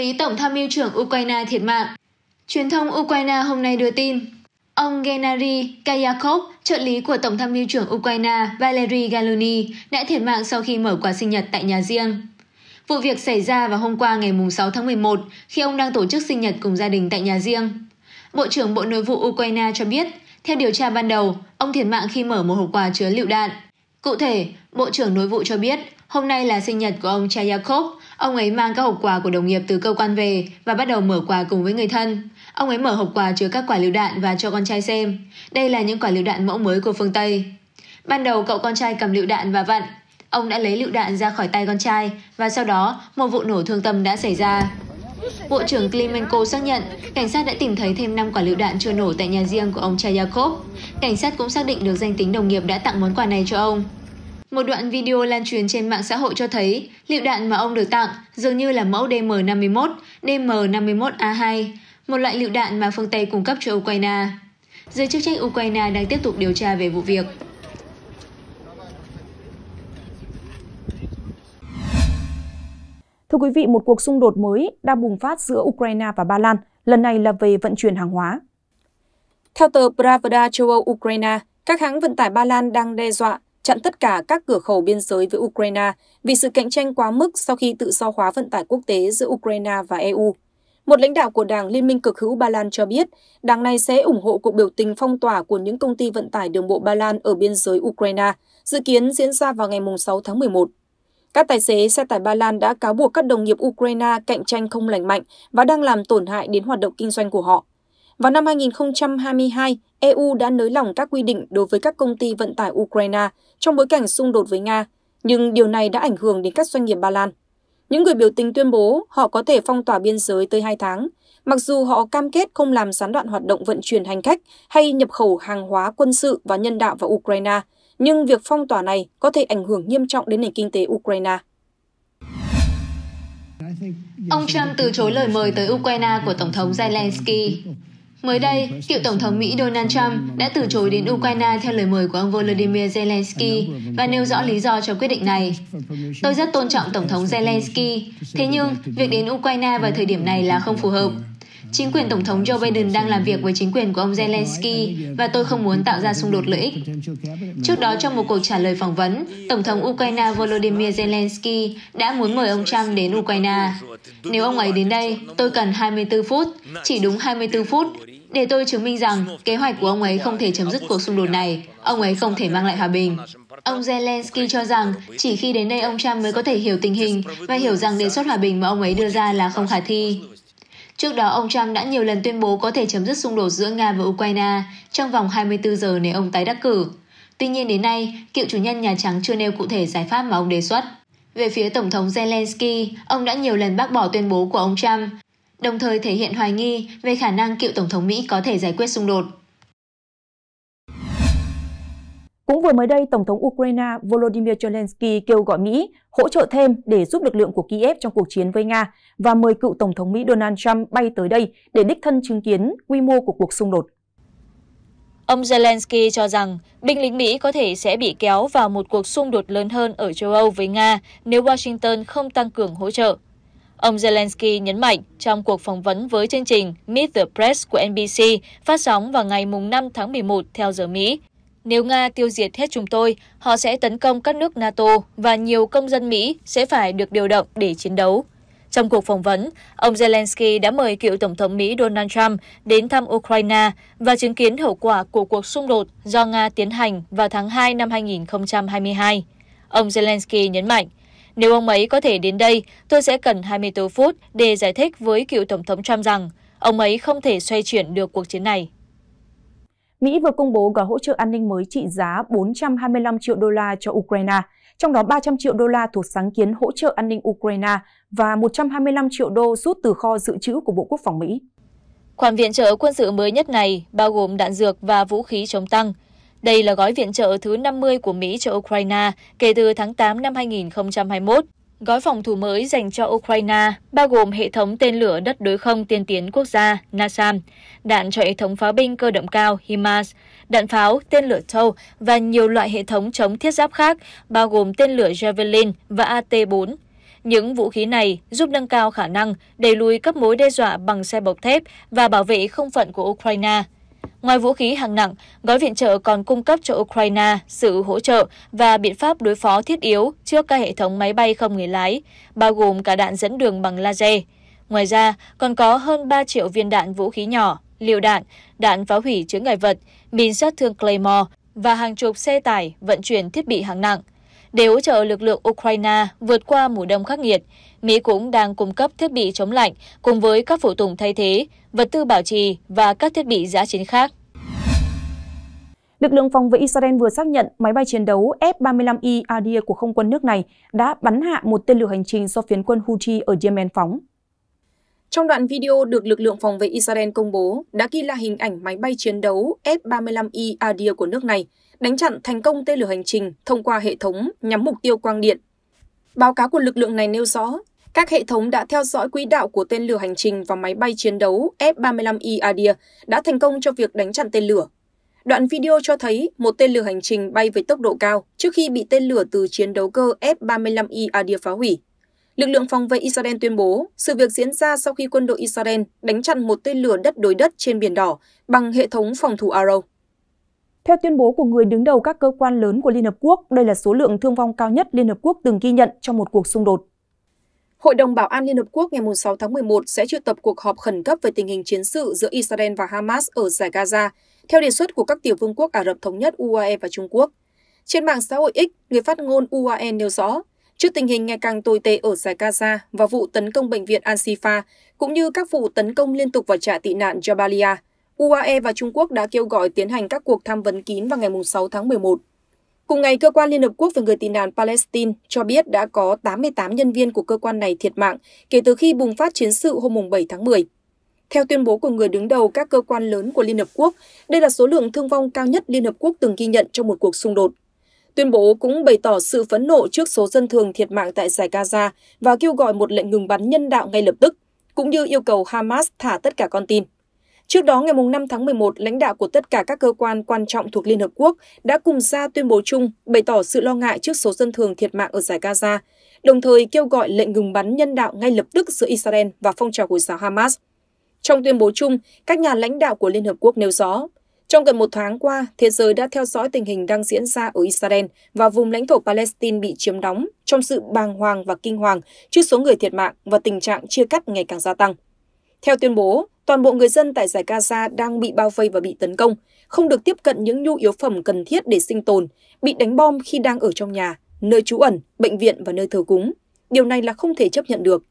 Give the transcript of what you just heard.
lý tổng tham mưu trưởng Ukraine thiệt mạng. Truyền thông Ukraine hôm nay đưa tin, ông Gennady Kayakov, trợ lý của Tổng tham mưu trưởng Ukraine Valery Galuni, đã thiệt mạng sau khi mở quà sinh nhật tại nhà riêng. Vụ việc xảy ra vào hôm qua ngày 6 tháng 11 khi ông đang tổ chức sinh nhật cùng gia đình tại nhà riêng. Bộ trưởng Bộ Nội vụ Ukraine cho biết, theo điều tra ban đầu, ông thiệt mạng khi mở một hộp quà chứa lựu đạn. Cụ thể, Bộ trưởng Nội vụ cho biết Hôm nay là sinh nhật của ông Chayakov. Ông ấy mang các hộp quà của đồng nghiệp từ cơ quan về và bắt đầu mở quà cùng với người thân. Ông ấy mở hộp quà chứa các quả lựu đạn và cho con trai xem. Đây là những quả lựu đạn mẫu mới của phương Tây. Ban đầu cậu con trai cầm lựu đạn và vặn. Ông đã lấy lựu đạn ra khỏi tay con trai và sau đó một vụ nổ thương tâm đã xảy ra. Bộ trưởng Klimenko xác nhận cảnh sát đã tìm thấy thêm 5 quả lựu đạn chưa nổ tại nhà riêng của ông Chayakov. Cảnh sát cũng xác định được danh tính đồng nghiệp đã tặng món quà này cho ông. Một đoạn video lan truyền trên mạng xã hội cho thấy lựu đạn mà ông được tặng dường như là mẫu DM51, DM51A2, một loại lựu đạn mà phương Tây cung cấp cho Ukraine. Giới chức trách Ukraine đang tiếp tục điều tra về vụ việc. Thưa quý vị, một cuộc xung đột mới đang bùng phát giữa Ukraine và Ba Lan, lần này là về vận chuyển hàng hóa. Theo tờ Pravda châu Âu Ukraine, các hãng vận tải Ba Lan đang đe dọa chặn tất cả các cửa khẩu biên giới với Ukraine vì sự cạnh tranh quá mức sau khi tự do hóa vận tải quốc tế giữa Ukraine và EU. Một lãnh đạo của Đảng Liên minh cực hữu Ba Lan cho biết, đảng này sẽ ủng hộ cuộc biểu tình phong tỏa của những công ty vận tải đường bộ Ba Lan ở biên giới Ukraine, dự kiến diễn ra vào ngày 6 tháng 11. Các tài xế xe tải Ba Lan đã cáo buộc các đồng nghiệp Ukraine cạnh tranh không lành mạnh và đang làm tổn hại đến hoạt động kinh doanh của họ. Vào năm 2022, EU đã nới lỏng các quy định đối với các công ty vận tải Ukraine trong bối cảnh xung đột với Nga, nhưng điều này đã ảnh hưởng đến các doanh nghiệp Ba Lan. Những người biểu tình tuyên bố họ có thể phong tỏa biên giới tới 2 tháng, mặc dù họ cam kết không làm gián đoạn hoạt động vận chuyển hành khách hay nhập khẩu hàng hóa quân sự và nhân đạo vào Ukraine, nhưng việc phong tỏa này có thể ảnh hưởng nghiêm trọng đến nền kinh tế Ukraine. Ông Trump từ chối lời mời tới Ukraine của Tổng thống Zelensky. Mới đây, cựu Tổng thống Mỹ Donald Trump đã từ chối đến Ukraine theo lời mời của ông Volodymyr Zelensky và nêu rõ lý do cho quyết định này. Tôi rất tôn trọng Tổng thống Zelensky, thế nhưng việc đến Ukraine vào thời điểm này là không phù hợp. Chính quyền Tổng thống Joe Biden đang làm việc với chính quyền của ông Zelensky và tôi không muốn tạo ra xung đột lợi ích. Trước đó trong một cuộc trả lời phỏng vấn, Tổng thống Ukraine Volodymyr Zelensky đã muốn mời ông Trump đến Ukraine. Nếu ông ấy đến đây, tôi cần 24 phút, chỉ đúng 24 phút, để tôi chứng minh rằng kế hoạch của ông ấy không thể chấm dứt cuộc xung đột này, ông ấy không thể mang lại hòa bình. Ông Zelensky cho rằng chỉ khi đến đây ông Trump mới có thể hiểu tình hình và hiểu rằng đề xuất hòa bình mà ông ấy đưa ra là không khả thi. Trước đó, ông Trump đã nhiều lần tuyên bố có thể chấm dứt xung đột giữa Nga và Ukraine trong vòng 24 giờ nếu ông tái đắc cử. Tuy nhiên đến nay, cựu chủ nhân Nhà Trắng chưa nêu cụ thể giải pháp mà ông đề xuất. Về phía Tổng thống Zelensky, ông đã nhiều lần bác bỏ tuyên bố của ông Trump, đồng thời thể hiện hoài nghi về khả năng cựu Tổng thống Mỹ có thể giải quyết xung đột. Cũng vừa mới đây, Tổng thống Ukraine Volodymyr Zelensky kêu gọi Mỹ hỗ trợ thêm để giúp lực lượng của Kiev trong cuộc chiến với Nga và mời cựu Tổng thống Mỹ Donald Trump bay tới đây để đích thân chứng kiến quy mô của cuộc xung đột. Ông Zelensky cho rằng binh lính Mỹ có thể sẽ bị kéo vào một cuộc xung đột lớn hơn ở châu Âu với Nga nếu Washington không tăng cường hỗ trợ. Ông Zelensky nhấn mạnh trong cuộc phỏng vấn với chương trình Meet the Press của NBC phát sóng vào ngày 5 tháng 11 theo giờ Mỹ nếu Nga tiêu diệt hết chúng tôi, họ sẽ tấn công các nước NATO và nhiều công dân Mỹ sẽ phải được điều động để chiến đấu. Trong cuộc phỏng vấn, ông Zelensky đã mời cựu Tổng thống Mỹ Donald Trump đến thăm Ukraine và chứng kiến hậu quả của cuộc xung đột do Nga tiến hành vào tháng 2 năm 2022. Ông Zelensky nhấn mạnh, nếu ông ấy có thể đến đây, tôi sẽ cần 24 phút để giải thích với cựu Tổng thống Trump rằng ông ấy không thể xoay chuyển được cuộc chiến này. Mỹ vừa công bố gói hỗ trợ an ninh mới trị giá 425 triệu đô la cho Ukraine, trong đó 300 triệu đô la thuộc sáng kiến hỗ trợ an ninh Ukraine và 125 triệu đô rút từ kho dự trữ của Bộ Quốc phòng Mỹ. Khoản viện trợ quân sự mới nhất này bao gồm đạn dược và vũ khí chống tăng. Đây là gói viện trợ thứ 50 của Mỹ cho Ukraine kể từ tháng 8 năm 2021. Gói phòng thủ mới dành cho Ukraine bao gồm hệ thống tên lửa đất đối không tiên tiến quốc gia NASAM, đạn cho hệ thống pháo binh cơ động cao HIMARS, đạn pháo, tên lửa Tow và nhiều loại hệ thống chống thiết giáp khác bao gồm tên lửa Javelin và AT-4. Những vũ khí này giúp nâng cao khả năng đẩy lùi các mối đe dọa bằng xe bọc thép và bảo vệ không phận của Ukraine – Ngoài vũ khí hạng nặng, gói viện trợ còn cung cấp cho Ukraine sự hỗ trợ và biện pháp đối phó thiết yếu trước các hệ thống máy bay không người lái, bao gồm cả đạn dẫn đường bằng laser. Ngoài ra, còn có hơn 3 triệu viên đạn vũ khí nhỏ, liều đạn, đạn phá hủy chứa ngại vật, mìn sát thương Claymore và hàng chục xe tải vận chuyển thiết bị hạng nặng để hỗ trợ lực lượng Ukraine vượt qua mùa đông khắc nghiệt. Mỹ cũng đang cung cấp thiết bị chống lạnh cùng với các phụ tùng thay thế, vật tư bảo trì và các thiết bị giã chiến khác. Lực lượng phòng vệ Israel vừa xác nhận máy bay chiến đấu F-35I Adir của không quân nước này đã bắn hạ một tên lửa hành trình do phiến quân Houthi ở Yemen phóng. Trong đoạn video được lực lượng phòng vệ Israel công bố đã ghi là hình ảnh máy bay chiến đấu F-35I Adir của nước này đánh chặn thành công tên lửa hành trình thông qua hệ thống nhắm mục tiêu quang điện. Báo cáo của lực lượng này nêu rõ, các hệ thống đã theo dõi quỹ đạo của tên lửa hành trình và máy bay chiến đấu F-35I Adir đã thành công cho việc đánh chặn tên lửa. Đoạn video cho thấy một tên lửa hành trình bay với tốc độ cao trước khi bị tên lửa từ chiến đấu cơ F-35I Adir phá hủy. Lực lượng phòng vệ Israel tuyên bố, sự việc diễn ra sau khi quân đội Israel đánh chặn một tên lửa đất đối đất trên Biển Đỏ bằng hệ thống phòng thủ Arrow. Theo tuyên bố của người đứng đầu các cơ quan lớn của Liên Hợp Quốc, đây là số lượng thương vong cao nhất Liên Hợp Quốc từng ghi nhận trong một cuộc xung đột. Hội đồng Bảo an Liên Hợp Quốc ngày 6 tháng 11 sẽ triệu tập cuộc họp khẩn cấp về tình hình chiến sự giữa Israel và Hamas ở giải Gaza, theo đề xuất của các tiểu vương quốc Ả Rập Thống Nhất UAE và Trung Quốc. Trên mạng xã hội X, người phát ngôn UAE nêu rõ, Trước tình hình ngày càng tồi tệ ở giải Gaza và vụ tấn công bệnh viện Al-Shifa, cũng như các vụ tấn công liên tục vào trại tị nạn Jabalia, UAE và Trung Quốc đã kêu gọi tiến hành các cuộc tham vấn kín vào ngày 6 tháng 11. Cùng ngày, Cơ quan Liên Hợp Quốc về người tị nạn Palestine cho biết đã có 88 nhân viên của cơ quan này thiệt mạng kể từ khi bùng phát chiến sự hôm 7 tháng 10. Theo tuyên bố của người đứng đầu các cơ quan lớn của Liên Hợp Quốc, đây là số lượng thương vong cao nhất Liên Hợp Quốc từng ghi nhận trong một cuộc xung đột. Tuyên bố cũng bày tỏ sự phẫn nộ trước số dân thường thiệt mạng tại giải Gaza và kêu gọi một lệnh ngừng bắn nhân đạo ngay lập tức, cũng như yêu cầu Hamas thả tất cả con tin. Trước đó, ngày 5 tháng 11, lãnh đạo của tất cả các cơ quan quan trọng thuộc Liên Hợp Quốc đã cùng ra tuyên bố chung bày tỏ sự lo ngại trước số dân thường thiệt mạng ở giải Gaza, đồng thời kêu gọi lệnh ngừng bắn nhân đạo ngay lập tức giữa Israel và phong trào Hồi giáo Hamas. Trong tuyên bố chung, các nhà lãnh đạo của Liên Hợp Quốc nêu rõ, trong gần một tháng qua, thế giới đã theo dõi tình hình đang diễn ra ở Israel và vùng lãnh thổ Palestine bị chiếm đóng trong sự bàng hoàng và kinh hoàng trước số người thiệt mạng và tình trạng chia cắt ngày càng gia tăng. Theo tuyên bố, toàn bộ người dân tại giải Gaza đang bị bao vây và bị tấn công, không được tiếp cận những nhu yếu phẩm cần thiết để sinh tồn, bị đánh bom khi đang ở trong nhà, nơi trú ẩn, bệnh viện và nơi thờ cúng. Điều này là không thể chấp nhận được